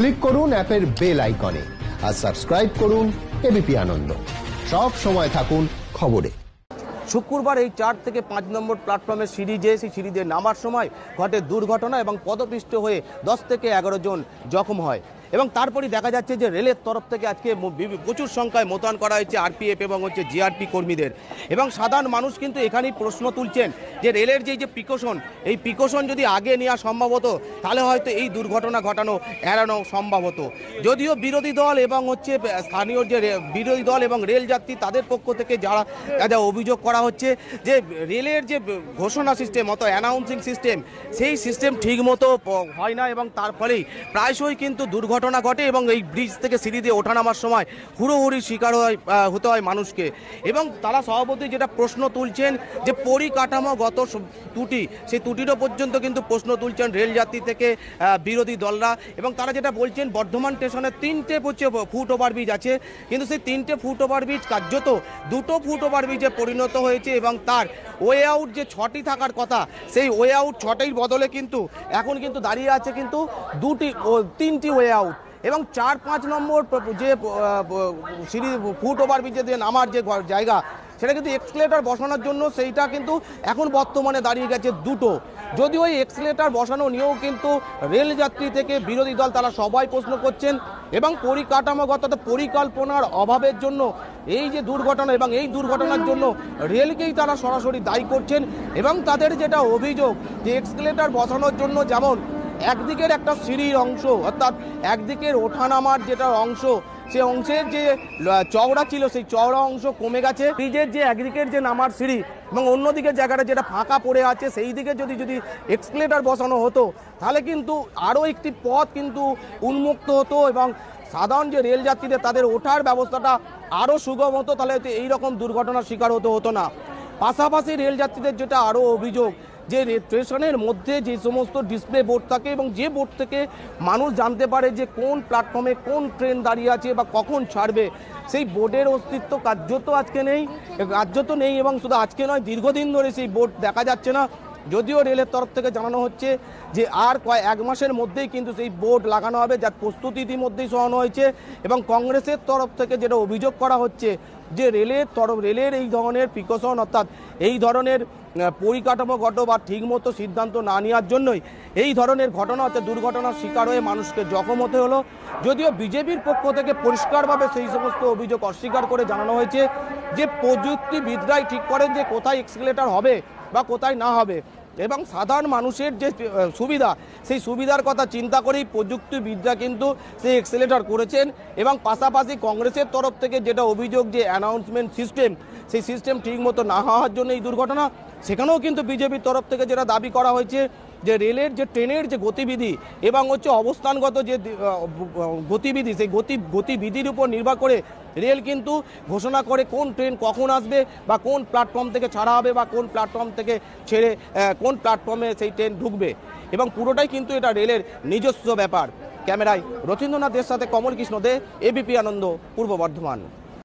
click করুন অ্যাপের bell আইকনে আর সাবস্ক্রাইব করুন এবিপি আনন্দ সব সময় থাকুন খবরে শুক্রবার এই চার থেকে পাঁচ নম্বর প্ল্যাটফর্মের সিঁড়ি যে সেই সিঁড়ি দিয়ে নামার সময় ঘটে দুর্ঘটনা এবং পদপিষ্ট হয়ে দশ থেকে এগারো জন জখম হয় এবং তারপরই দেখা যাচ্ছে যে রেলের তরফ থেকে আজকে প্রচুর সংখ্যায় মোতায়েন করা হয়েছে আরপিএফ এবং হচ্ছে জিআরপি কর্মীদের এবং সাধারণ মানুষ কিন্তু এখানেই প্রশ্ন তুলছেন যে রেলের যে যে প্রিকশন এই প্রিকশন যদি আগে নেওয়া সম্ভব হতো তাহলে হয়তো এই দুর্ঘটনা ঘটানো এড়ানো সম্ভব হতো যদিও বিরোধী দল এবং হচ্ছে স্থানীয় যে বিরোধী দল এবং রেল যাত্রী তাদের পক্ষ থেকে যারা যা অভিযোগ করা হচ্ছে যে রেলের যে ঘোষণা সিস্টেম অত অ্যানাউন্সিং সিস্টেম সেই সিস্টেম ঠিকমতো হয় না এবং তার ফলেই প্রায়শই কিন্তু দুর্ঘটনা দুর্ঘটনা ঘটে এবং এই ব্রিজ থেকে সিঁড়ি দিয়ে ওঠানামার সময় হুড়োহুড়ি শিকার হয় হতে হয় মানুষকে এবং তারা সভাপতি যেটা প্রশ্ন তুলছেন যে পরিকাঠামোগত ত্রুটি সেই ত্রুটিরও পর্যন্ত কিন্তু প্রশ্ন তুলছেন রেলযাত্রী থেকে বিরোধী দলরা এবং তারা যেটা বলছেন বর্ধমান স্টেশনে তিনটে হচ্ছে ফুট ওভার ব্রিজ আছে কিন্তু সেই তিনটে ফুট ওভার ব্রিজ কার্যত দুটো ফুট ওভার ব্রিজে পরিণত হয়েছে এবং তার ওয়ে আউট যে ছটি থাকার কথা সেই ওয়ে আউট ছটির বদলে কিন্তু এখন কিন্তু দাঁড়িয়ে আছে কিন্তু দুটি তিনটি ওয়ে আউট এবং চার পাঁচ নম্বর যে সিঁড়ি ফুট ওভার ব্রিজে দিয়ে নামার যে জায়গা সেটা কিন্তু এক্সকেলেটার বসানোর জন্য সেইটা কিন্তু এখন বর্তমানে দাঁড়িয়ে গেছে দুটো যদিও এই এক্সিলেটার বসানো নিয়েও কিন্তু রেল যাত্রী থেকে বিরোধী দল তারা সবাই প্রশ্ন করছেন এবং পরিকাঠামোগত পরিকল্পনার অভাবের জন্য এই যে দুর্ঘটনা এবং এই দুর্ঘটনার জন্য রেলকেই তারা সরাসরি দায়ী করছেন এবং তাদের যেটা অভিযোগ যে এক্সিলেটার বসানোর জন্য যেমন একদিকের একটা সিঁড়ির অংশ অর্থাৎ একদিকের ওঠানামার যেটা অংশ সে অংশের যে চওড়া ছিল সেই চওড়া অংশ কমে গেছে ব্রিজের যে একদিকের যে নামার সিঁড়ি এবং অন্যদিকে জায়গাটা যেটা ফাঁকা পড়ে আছে সেই দিকে যদি যদি এক্সপ্লেটার বসানো হতো তাহলে কিন্তু আরও একটি পথ কিন্তু উন্মুক্ত হতো এবং সাধারণ যে রেল যাত্রীদের তাদের ওঠার ব্যবস্থাটা আরও সুগম হতো তাহলে এইরকম দুর্ঘটনার শিকার হতে হতো না পাশাপাশি রেল যাত্রীদের যেটা আরও অভিযোগ যে স্টেশনের মধ্যে যে সমস্ত ডিসপ্লে বোর্ড থাকে এবং যে বোর্ড থেকে মানুষ জানতে পারে যে কোন প্ল্যাটফর্মে কোন ট্রেন দাঁড়িয়ে আছে বা কখন ছাড়বে সেই বোর্ডের অস্তিত্ব কার্যত আজকে নেই কার্যত নেই এবং শুধু আজকে নয় দীর্ঘদিন ধরে সেই বোর্ড দেখা যাচ্ছে না যদিও রেলের তরফ থেকে জানানো হচ্ছে যে আর কয়েক এক মাসের মধ্যেই কিন্তু সেই বোর্ড লাগানো হবে যার প্রস্তুতি ইতিমধ্যেই সহানো হয়েছে এবং কংগ্রেসের তরফ থেকে যেটা অভিযোগ করা হচ্ছে যে রেলের তরফ রেলের এই ধরনের প্রিকশন অর্থাৎ এই ধরনের পরিকাঠামোগত বা ঠিকমতো সিদ্ধান্ত না নেওয়ার জন্যই এই ধরনের ঘটনা হচ্ছে দুর্ঘটনার শিকার হয়ে মানুষকে জখম হতে হলো যদিও বিজেপির পক্ষ থেকে পরিষ্কারভাবে সেই সমস্ত অভিযোগ অস্বীকার করে জানানো হয়েছে যে প্রযুক্তিবিদরাই ঠিক করেন যে কোথায় এক্সিলেটার হবে বা কোথায় না হবে এবং সাধারণ মানুষের যে সুবিধা সেই সুবিধার কথা চিন্তা করেই প্রযুক্তিবিদ্যা কিন্তু সেই এক্সেলেটার করেছেন এবং পাশাপাশি কংগ্রেসের তরফ থেকে যেটা অভিযোগ যে অ্যানাউন্সমেন্ট সিস্টেম সেই সিস্টেম ঠিকমতো না হওয়ার জন্য এই দুর্ঘটনা সেখানেও কিন্তু বিজেপির তরফ থেকে যেটা দাবি করা হয়েছে যে রেলের যে ট্রেনের যে গতিবিধি এবং হচ্ছে অবস্থানগত যে গতিবিধি সেই গতি গতিবিধির উপর নির্ভর করে রেল কিন্তু ঘোষণা করে কোন ট্রেন কখন আসবে বা কোন প্ল্যাটফর্ম থেকে ছাড়া হবে বা কোন প্ল্যাটফর্ম থেকে ছেড়ে কোন প্ল্যাটফর্মে সেই ট্রেন ঢুকবে এবং পুরোটাই কিন্তু এটা রেলের নিজস্ব ব্যাপার ক্যামেরায় রথীন্দ্রনাথের সাথে কমল কৃষ্ণ দে এবিপি আনন্দ পূর্ব বর্ধমান